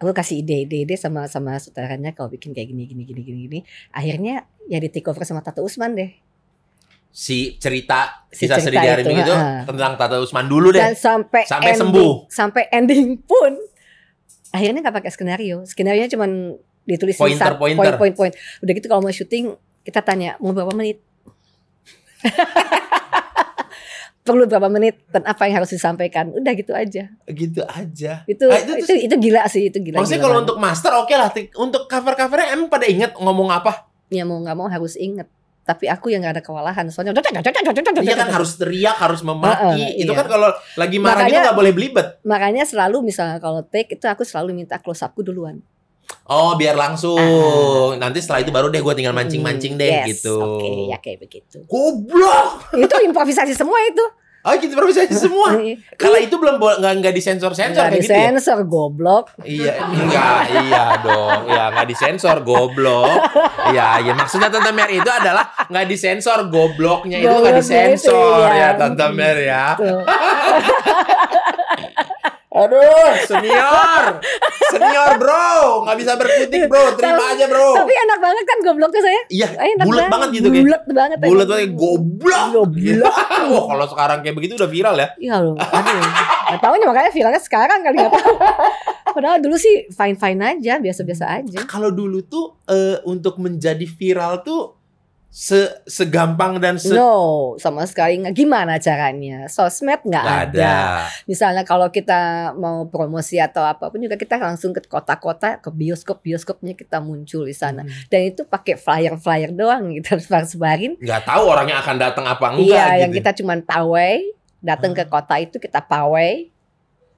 aku kasih ide-ide sama sama sutradaranya kalau bikin kayak gini gini gini gini gini akhirnya ya di take over sama Tato Usman deh si cerita si kisah cerita sedih itu, itu uh, tentang Tato Usman dulu deh dan sampai sampai ending, sembuh sampai ending pun akhirnya nggak pakai skenario skenario nya cuman ditulis pointer pointer poin poin poin udah gitu kalau mau syuting kita tanya mau berapa menit perlu berapa menit dan apa yang harus disampaikan udah gitu aja gitu aja itu ah, itu, itu, itu itu gila sih itu gila maksudnya kalau untuk master oke okay lah untuk cover covernya emang pada inget ngomong apa ya mau nggak mau harus inget tapi aku yang gak ada kewalahan soalnya iya kan harus teriak harus memaki uh, uh, itu iya. kan kalau lagi marah gitu makanya, itu gak boleh belibet makanya selalu misalnya kalau take itu aku selalu minta close upku duluan Oh, biar langsung. Uh, Nanti setelah itu baru deh gue tinggal hmm, mancing-mancing deh yes, gitu. Oke, okay, ya kayak begitu. Goblok. Itu improvisasi semua itu. Oh, kita improvisasi semua. Kalau itu belum nggak nggak disensor-sensor kayak disensor, gitu. ya? goblok. Iya, enggak, iya dong. Ya nggak disensor goblok. Iya, ya maksudnya Tante Mer itu adalah nggak disensor gobloknya itu nggak disensor itu, ya, ya Tante Mer ya. Gitu. Aduh, senior, senior bro, nggak bisa berkutik bro, terima tapi, aja bro. Tapi enak banget kan gobloknya saya? Iya, eh, enak bulat banget, gitu bulat kayak. banget, bulat banget, goblok. Goblok. Wah, oh, kalau sekarang kayak begitu udah viral ya? Iya loh, aduh, nggak tahu nih makanya viralnya sekarang kali ya tahu. Padahal dulu sih fine fine aja, biasa biasa aja. Kalau dulu tuh uh, untuk menjadi viral tuh se segampang dan se no sama sekali nggak gimana caranya sosmed nggak ada. ada misalnya kalau kita mau promosi atau apapun juga kita langsung ke kota-kota ke bioskop bioskopnya kita muncul di sana hmm. dan itu pakai flyer flyer doang gitu harus sebarin nggak tahu orangnya akan datang apa iya, enggak iya gitu. yang kita cuman pawai datang hmm. ke kota itu kita pawai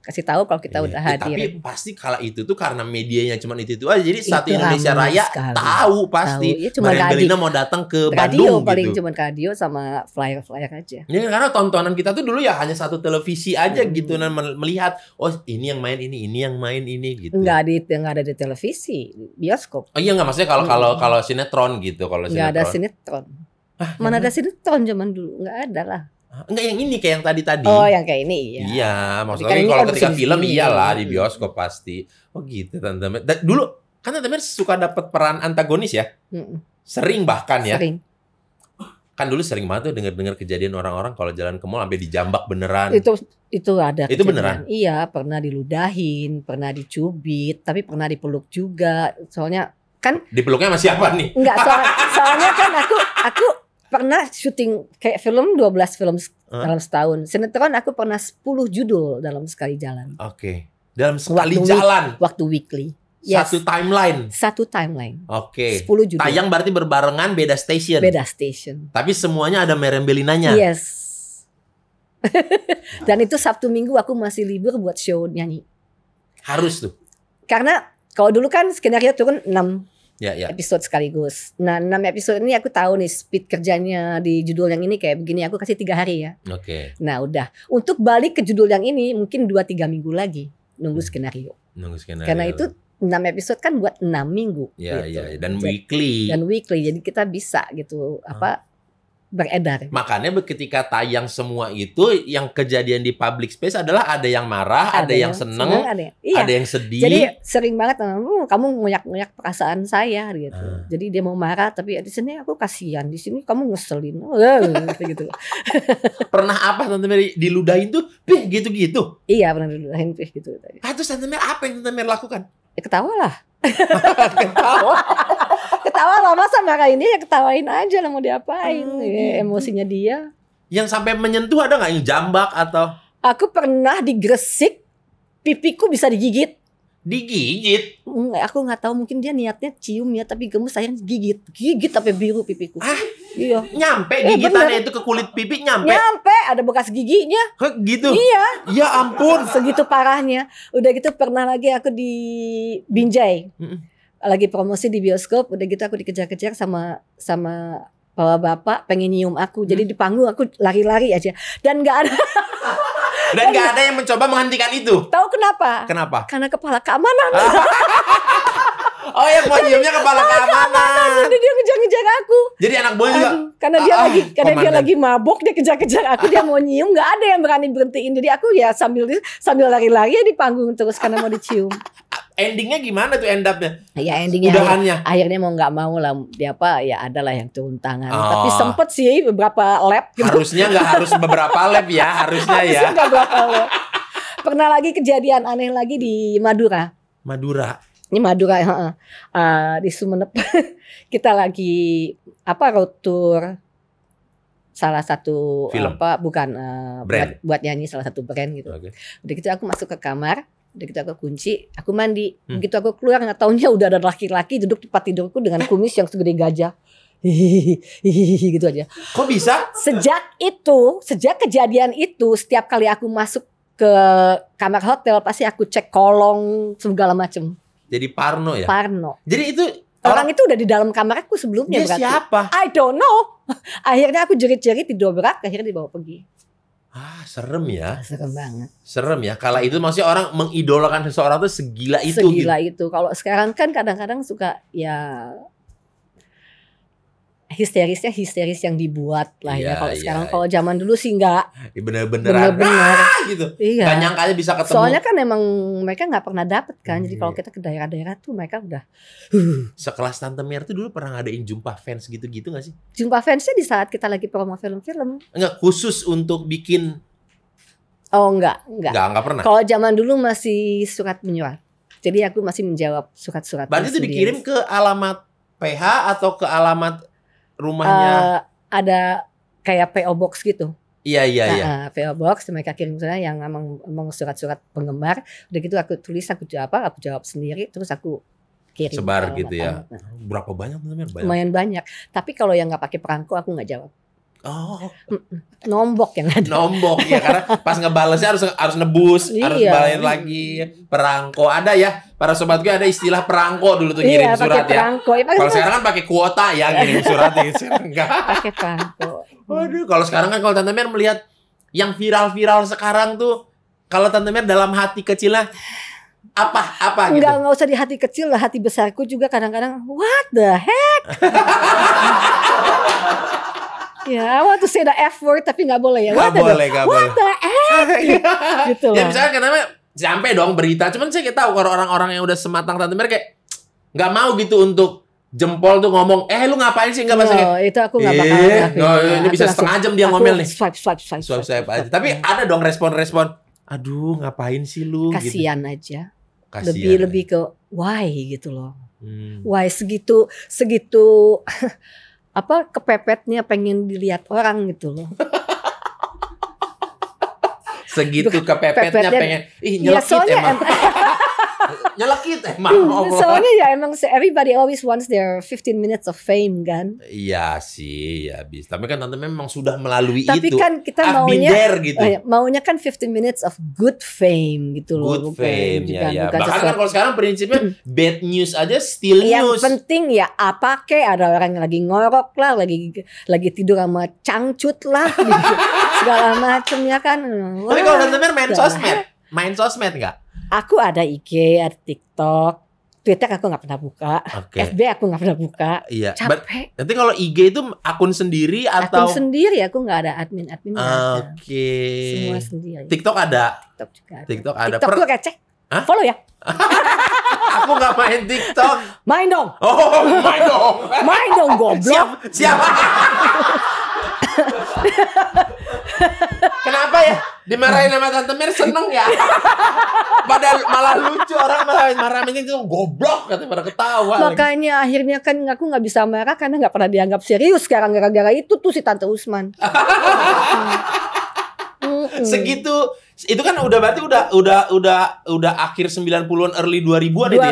kasih tahu kalau kita yeah. udah eh, hadir. Ya, tapi pasti kala itu tuh karena medianya cuma itu itu aja. Jadi satu itu Indonesia Raya sekali. tahu pasti. Tahu. Ya, cuma Belina mau datang ke radio Bandung paling gitu. cuma radio sama flyer-flyer aja. Ya, karena tontonan kita tuh dulu ya hanya satu televisi aja hmm. gitu dan melihat oh ini yang main ini ini yang main ini gitu. Enggak di enggak ada di televisi, bioskop. Oh iya enggak maksudnya kalau hmm. kalau kalau sinetron gitu kalau sinetron. Enggak ada sinetron. Ah, Mana ada sinetron zaman dulu? Enggak ada lah. Enggak yang ini kayak yang tadi tadi. Oh, yang kayak ini iya. Iya, maksudnya kan kalau kan ketika ketika film ini. iyalah di hmm. bioskop pasti. Oh gitu tante. Mer. Dulu kan tante Mer suka dapat peran antagonis ya. Hmm. Sering bahkan ya. Sering. Kan dulu sering banget tuh dengar-dengar kejadian orang-orang kalau jalan ke mall sampai dijambak beneran. Itu itu ada. Itu kejadian. beneran. Iya, pernah diludahin, pernah dicubit, tapi pernah dipeluk juga. Soalnya kan dipeluknya masih apa nih? Enggak, soalnya, soalnya kan aku aku pernah syuting kayak film 12 film huh? dalam setahun. Sinetron aku pernah 10 judul dalam sekali jalan. Oke. Okay. Dalam sekali waktu jalan. Week, waktu weekly. Yes. Satu timeline. Satu timeline. Oke. Okay. 10 judul. Tayang berarti berbarengan beda station. Beda station. Tapi semuanya ada Merem Belinanya. Yes. Dan itu Sabtu Minggu aku masih libur buat show nyanyi. Harus tuh. Karena kalau dulu kan skenario turun 6 yeah, yeah. episode sekaligus. Nah, enam episode ini aku tahu nih speed kerjanya di judul yang ini kayak begini. Aku kasih tiga hari ya. Oke. Okay. Nah, udah. Untuk balik ke judul yang ini mungkin dua tiga minggu lagi nunggu hmm. skenario. Nunggu skenario. Karena itu enam episode kan buat enam minggu Iya, yeah, iya. Gitu. Yeah. Ya. Dan weekly. Dan weekly. Jadi kita bisa gitu ah. apa beredar. Makanya ketika tayang semua itu yang kejadian di public space adalah ada yang marah, ada, ada yang, yang seneng, seneng ada, yang, iya. ada yang sedih. Jadi sering banget hmm, kamu ngoyak-ngoyak perasaan saya gitu. Hmm. Jadi dia mau marah tapi di sini aku kasihan, di sini kamu ngeselin. gitu. pernah apa Tante Mary diludahin tuh? Pih gitu-gitu. Iya, pernah diludahin pih gitu. Ah, terus Tante Mary apa yang Tante Mary lakukan? Ya, ketawa lah. ketawa ketawa lah masa marahin ini ya ketawain aja lah mau diapain hmm, ya, gitu. emosinya dia yang sampai menyentuh ada nggak yang jambak atau aku pernah digresik pipiku bisa digigit digigit aku nggak tahu mungkin dia niatnya cium ya tapi gemes saya gigit gigit tapi biru pipiku ah, iya nyampe eh, gigitannya eh, itu ke kulit pipi nyampe nyampe ada bekas giginya Hah, gitu iya ya ampun segitu parahnya udah gitu pernah lagi aku di Binjai mm -mm lagi promosi di bioskop udah gitu aku dikejar-kejar sama sama bawa bapak pengen nyium aku jadi hmm. di panggung aku lari-lari aja dan nggak ada dan nggak ada yang mencoba menghentikan itu tahu kenapa kenapa karena kepala keamanan Oh yang mau nyiumnya kepala keamanan. Jadi dia ngejar-ngejar aku. Jadi anak buah juga. karena dia ah, ah lagi ah, karena komandan. dia lagi mabok dia kejar-kejar aku dia mau nyium nggak ada yang berani berhentiin. Jadi aku ya sambil sambil lari-lari ya di panggung terus karena mau dicium endingnya gimana tuh end upnya? Ya endingnya Udahannya. akhirnya mau nggak mau lah dia ya apa ya adalah yang turun tangan. Oh. Tapi sempet sih beberapa lab. Gitu. Harusnya nggak harus beberapa lab ya harusnya, ya. harusnya ya. Gak berapa Pernah lagi kejadian aneh lagi di Madura. Madura. Ini Madura uh, uh, di Sumeneb. kita lagi apa road tour salah satu Film. apa bukan uh, brand. buat buat nyanyi salah satu brand gitu. Okay. Udah gitu aku masuk ke kamar begitu aku kunci aku mandi hmm. begitu aku keluar nggak taunya udah ada laki-laki duduk tempat tidurku dengan kumis yang segede gajah hihihi gitu aja kok bisa sejak itu sejak kejadian itu setiap kali aku masuk ke kamar hotel pasti aku cek kolong segala macem jadi Parno ya Parno jadi itu Orang itu udah di dalam kamar aku sebelumnya dia berarti. siapa? I don't know. Akhirnya aku jerit-jerit di dobrak, akhirnya dibawa pergi. Ah, serem ya. Ah, serem banget. Serem ya. Kala itu masih orang mengidolakan seseorang tuh segila itu. Segila gitu. itu. Kalau sekarang kan kadang-kadang suka ya histerisnya histeris yang dibuat lah ya iya, kalau iya, sekarang iya. kalau zaman dulu sih enggak bener-bener bener-bener ah, gitu iya. bisa ketemu soalnya kan emang mereka nggak pernah dapet kan hmm. jadi kalau hmm. kita ke daerah-daerah tuh mereka udah sekelas Tante Mir tuh dulu pernah ngadain jumpa fans gitu-gitu gak sih jumpa fansnya di saat kita lagi promo film-film enggak khusus untuk bikin oh enggak enggak enggak, enggak pernah kalau zaman dulu masih surat menyurat jadi aku masih menjawab surat-surat berarti itu dikirim ke alamat PH atau ke alamat rumahnya uh, ada kayak PO box gitu. Iya iya nah, iya. Eh, PO box mereka kirim misalnya yang emang, emang surat-surat penggemar. Udah gitu aku tulis aku jawab apa, aku jawab sendiri terus aku kirim. Sebar gitu ya. Berapa banyak teman Banyak. Lumayan banyak. Tapi kalau yang nggak pakai perangko aku nggak jawab. Oh. Nombok yang ada. Nombok ya karena pas ngebalesnya harus harus nebus, iya. harus balain lagi. Perangko ada ya. Para sobat gue ada istilah perangko dulu tuh ngirim iya, surat ya. perangko. ya. Kalau sekarang kan pakai kuota ya ngirim surat ya. Pakai perangko. Waduh, kalau sekarang kan kalau Tante Mer melihat yang viral-viral sekarang tuh kalau Tante Mer dalam hati kecilnya apa apa gitu. Enggak enggak usah di hati kecil lah, hati besarku juga kadang-kadang what the heck. Ya, yeah, I want to say the F word tapi nggak boleh ya. Nggak boleh, gak boleh. What the F? Iya. gitu lah. Ya misalnya kenapa sampai dong berita. Cuman saya tahu kalau orang-orang yang udah sematang tante mereka kayak nggak mau gitu untuk jempol tuh ngomong, eh lu ngapain sih nggak masukin? Oh, itu aku nggak bakal eh, No, ya. ini bisa setengah jam dia ngomel nih. Swipe, swipe, swipe, swipe, swipe, aja. Tapi ada dong respon-respon. Aduh, ngapain sih lu? Kasian gitu. aja. Kasian. Lebih lebih ke why gitu loh. Hmm. Why segitu segitu apa kepepetnya pengen dilihat orang gitu loh. Segitu kepepetnya, pengen ih nyelekit ya, emang nyelekit emang. Eh. Hmm, soalnya ya emang everybody always wants their 15 minutes of fame kan. Iya sih, ya bisa. Tapi kan tante memang sudah melalui Tapi itu. Tapi kan kita I've maunya there, gitu. Eh, maunya kan 15 minutes of good fame gitu loh. Good bukan, fame bukan, ya, ya bukan, ya. Bahkan sesuatu. Kan kalau sekarang prinsipnya hmm. bad news aja still yang news. Yang penting ya apa kek ada orang yang lagi ngorok lah, lagi lagi tidur sama cangcut lah gitu. segala macamnya kan. Wah, Tapi kalau tante main sosmed, main sosmed enggak? Aku ada IG, ada TikTok, Twitter aku nggak pernah buka, okay. FB aku nggak pernah buka. Iya. Capek. nanti kalau IG itu akun sendiri atau? Akun sendiri, aku nggak ada admin admin. Oke. Okay. Semua sendiri. TikTok ada. TikTok juga ada. TikTok ada. TikTok per... gue kecek. Hah? Follow ya. aku nggak main TikTok. Main dong. Oh, main dong. main dong goblok. Siapa? siap. Kenapa ya? Dimarahin sama tante Mir seneng ya. Padahal malah lucu orang malah marah marahnya itu goblok katanya pada ketawa. Makanya lagi. akhirnya kan aku nggak bisa marah karena nggak pernah dianggap serius sekarang gara-gara itu tuh si tante Usman. Segitu itu kan udah berarti udah udah udah udah akhir 90-an early 2000-an 2005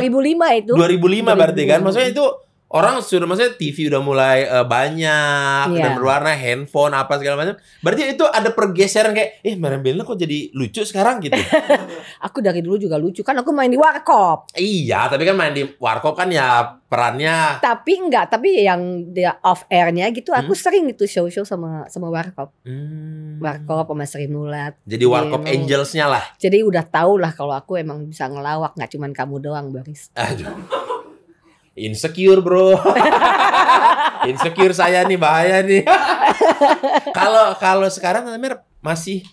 itu. 2005 ya? ribu 2005 berarti kan. Maksudnya itu orang sudah maksudnya TV udah mulai uh, banyak yeah. Iya. dan berwarna handphone apa segala macam. Berarti itu ada pergeseran kayak eh Mariam kok jadi lucu sekarang gitu. aku dari dulu juga lucu kan aku main di warkop. Iya, tapi kan main di warkop kan ya perannya. Tapi enggak, tapi yang dia off airnya gitu aku hmm? sering itu show-show sama sama warkop. Hmm. Warkop sama Sri Mulat. Jadi warkop yeah. angelsnya lah. Jadi udah tau lah kalau aku emang bisa ngelawak nggak cuman kamu doang Baris. Aduh insecure bro insecure saya nih bahaya nih kalau kalau sekarang Amir masih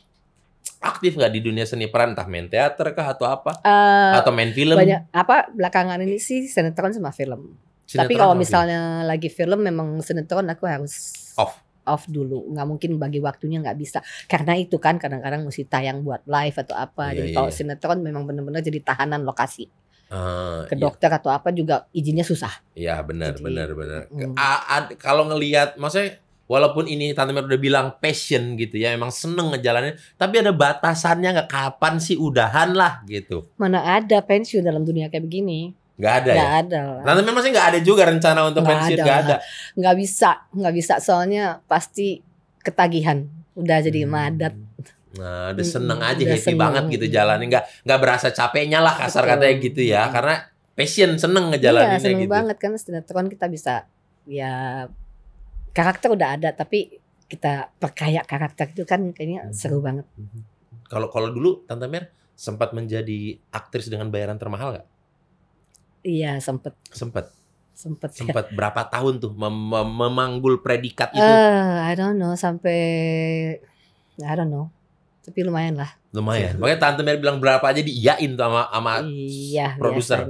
aktif nggak di dunia seni peran entah main teater kah atau apa uh, atau main film banyak apa belakangan ini sih sinetron sama film sinetron tapi kalau misalnya film. lagi film memang sinetron aku harus off off dulu nggak mungkin bagi waktunya nggak bisa karena itu kan kadang-kadang mesti tayang buat live atau apa yeah, jadi yeah, kalau iya. sinetron memang benar-benar jadi tahanan lokasi Uh, ke iya. dokter iya. atau apa juga izinnya susah. Iya benar Jadi, benar benar. Mm. Kalau ngelihat maksudnya walaupun ini Tante Mer udah bilang passion gitu ya, emang seneng ngejalanin, tapi ada batasannya nggak kapan sih udahan lah gitu. Mana ada pensiun dalam dunia kayak begini? Gak ada gak ya. ada. Lah. Tante Mer masih nggak ada juga rencana untuk gak pensiun, Gak ada. Nggak bisa, nggak bisa soalnya pasti ketagihan. Udah jadi hmm. madat Nah, udah seneng aja, udah happy seneng. banget gitu jalannya. Nggak nggak berasa capeknya lah kasar Betul. katanya gitu ya. Hmm. Karena passion seneng iya, ngejalaninnya iya, seneng gitu. banget kan sinetron kita bisa ya karakter udah ada tapi kita perkaya karakter itu kan kayaknya hmm. seru banget. Mm-hmm. Kalau kalau dulu Tante Mer sempat menjadi aktris dengan bayaran termahal nggak? Iya sempet. Sempet. Sempet. Sempet ya. berapa tahun tuh mem mem memanggul predikat itu? Uh, I don't know sampai I don't know tapi lumayan lah. Lumayan. Makanya tante Mary bilang berapa aja diiyain sama sama iya, produser.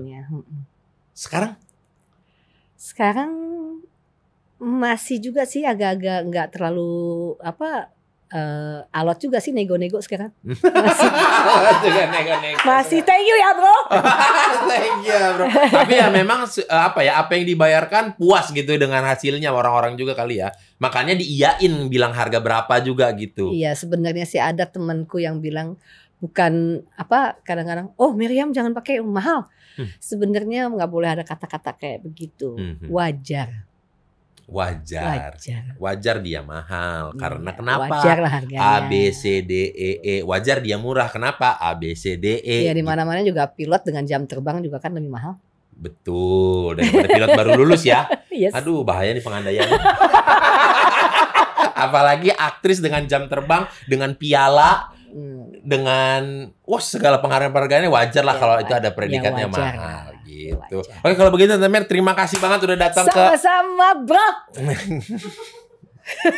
Sekarang? Sekarang masih juga sih agak-agak nggak terlalu apa uh, alot juga sih nego-nego sekarang. Masih, nego-nego. Masih thank you ya bro. thank you ya bro. Tapi ya memang eh, apa ya apa yang dibayarkan puas gitu dengan hasilnya orang-orang juga kali ya. Makanya diiyain bilang harga berapa juga gitu. Iya sebenarnya sih ada temanku yang bilang bukan apa kadang-kadang oh Miriam jangan pakai mahal. Hmm. Sebenarnya nggak boleh ada kata-kata kayak begitu. Hmm. hmm. Wajar wajar. Wajar, wajar dia mahal. Ya, Karena kenapa? Wajar lah harganya. A B C D E E. Wajar dia murah. Kenapa? A B C D E. Iya, di mana-mana juga pilot dengan jam terbang juga kan lebih mahal. Betul. Daripada pilot baru lulus ya. Yes. Aduh, bahaya nih pengandaian. Apalagi aktris dengan jam terbang, dengan piala, Hmm. dengan wah segala penghargaan-penghargaannya wajar lah ya, kalau itu ada predikatnya ya, mahal gitu. Wajar. Oke kalau begitu Tante terima kasih banget udah datang ke Sama-sama, Bro.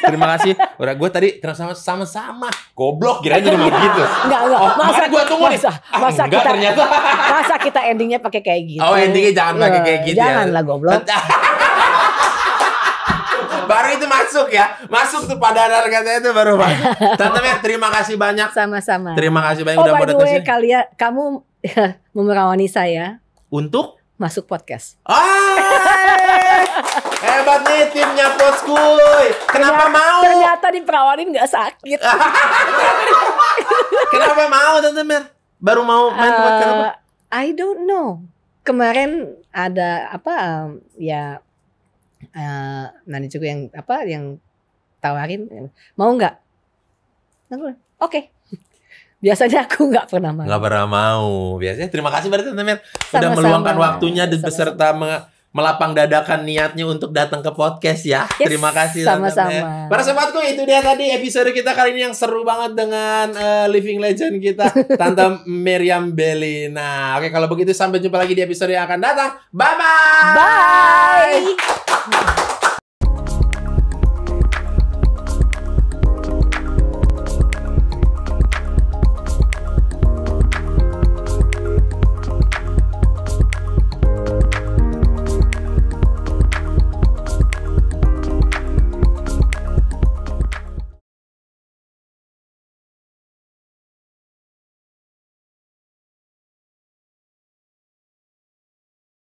Terima kasih. Udah gue tadi sama sama sama. Goblok kira jadi begitu. Enggak enggak. Oh, masa gue tunggu masa, nih. Ah, masa enggak, kita ternyata. masa kita endingnya pakai kayak gitu. Oh endingnya jangan pakai kayak gitu. Jangan ya. lah goblok. baru itu masuk ya. Masuk tuh pada ada katanya itu baru Pak. Tante Mer, terima kasih banyak. Sama-sama. Terima kasih banyak oh, udah pada kesini. kalian kamu memerawani saya. Untuk masuk podcast. Ah, hebat nih timnya Poskuy. Kenapa ternyata, mau? Ternyata diperawanin nggak sakit. kenapa mau Tante Mer? Baru mau main uh, eh, kenapa? I don't know. Kemarin ada apa um, ya uh, eh, manajerku yang apa yang tawarin mau nggak? Aku oke. Okay. Biasanya aku nggak pernah mau. Nggak pernah mau. Biasanya terima kasih berarti teman-teman udah meluangkan waktunya dan beserta melapang dadakan niatnya untuk datang ke podcast ya. Yes, Terima kasih sama-sama. Ya. Para sobatku itu dia tadi episode kita kali ini yang seru banget dengan uh, living legend kita Tante Miriam Belina. Oke kalau begitu sampai jumpa lagi di episode yang akan datang. Bye-bye. Bye bye. Bye.